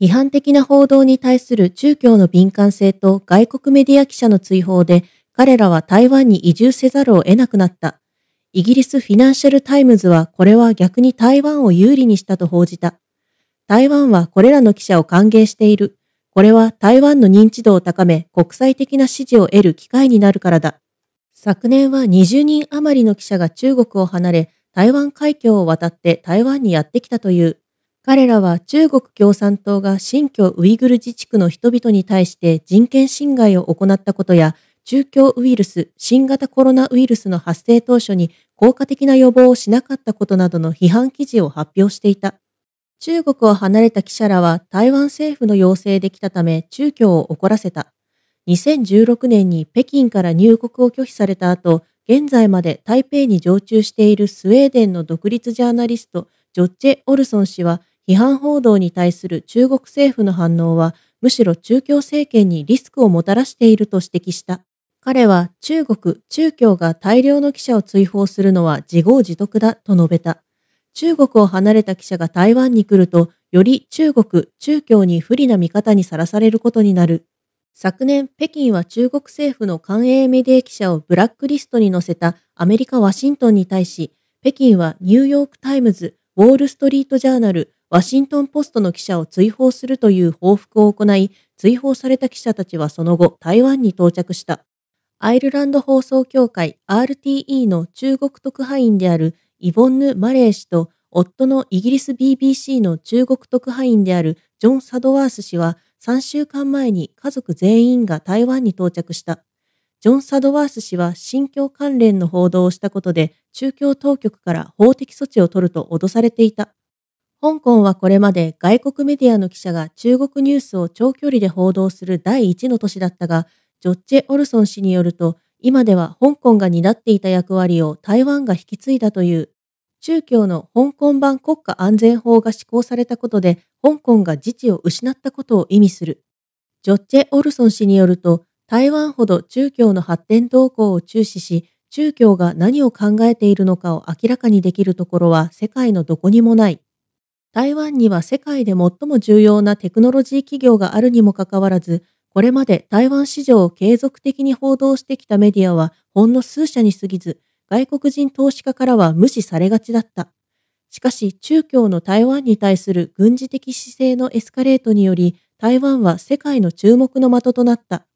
批判的な報道に対する中共の敏感性と外国メディア記者の追放で彼らは台湾に移住せざるを得なくなった。イギリスフィナンシャルタイムズはこれは逆に台湾を有利にしたと報じた。台湾はこれらの記者を歓迎している。これは台湾の認知度を高め国際的な支持を得る機会になるからだ。昨年は20人余りの記者が中国を離れ台湾海峡を渡って台湾にやってきたという。彼らは中国共産党が新疆ウイグル自治区の人々に対して人権侵害を行ったことや、中共ウイルス、新型コロナウイルスの発生当初に効果的な予防をしなかったことなどの批判記事を発表していた。中国を離れた記者らは台湾政府の要請できたため中共を怒らせた。2016年に北京から入国を拒否された後、現在まで台北に常駐しているスウェーデンの独立ジャーナリスト、ジョッチェ・オルソン氏は批判報道に対する中国政府の反応はむしろ中共政権にリスクをもたらしていると指摘した。彼は中国、中共が大量の記者を追放するのは自業自得だと述べた。中国を離れた記者が台湾に来ると、より中国、中共に不利な見方にさらされることになる。昨年、北京は中国政府の官営メディア記者をブラックリストに載せたアメリカ・ワシントンに対し、北京はニューヨーク・タイムズ、ウォール・ストリート・ジャーナル、ワシントン・ポストの記者を追放するという報復を行い、追放された記者たちはその後、台湾に到着した。アイルランド放送協会 RTE の中国特派員であるイボンヌ・マレー氏と、夫のイギリス BBC の中国特派員であるジョン・サドワース氏は、3週間前に家族全員が台湾に到着した。ジョン・サドワース氏は新教関連の報道をしたことで、中共当局から法的措置を取ると脅されていた。香港はこれまで外国メディアの記者が中国ニュースを長距離で報道する第一の都市だったが、ジョッチェ・オルソン氏によると、今では香港が担っていた役割を台湾が引き継いだという。中共の香港版国家安全法が施行されたことで、香港が自治を失ったことを意味する。ジョッチェ・オルソン氏によると、台湾ほど中共の発展動向を注視し、中共が何を考えているのかを明らかにできるところは世界のどこにもない。台湾には世界で最も重要なテクノロジー企業があるにもかかわらず、これまで台湾市場を継続的に報道してきたメディアはほんの数社に過ぎず、外国人投資家からは無視されがちだった。しかし、中共の台湾に対する軍事的姿勢のエスカレートにより、台湾は世界の注目の的となった。